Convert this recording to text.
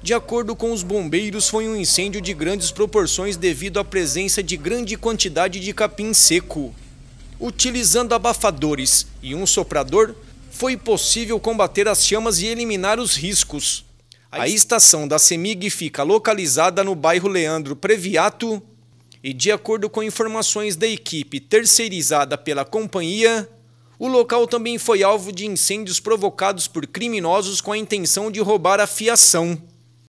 De acordo com os bombeiros, foi um incêndio de grandes proporções devido à presença de grande quantidade de capim seco. Utilizando abafadores e um soprador, foi possível combater as chamas e eliminar os riscos. A estação da CEMIG fica localizada no bairro Leandro Previato e, de acordo com informações da equipe terceirizada pela companhia, o local também foi alvo de incêndios provocados por criminosos com a intenção de roubar a fiação.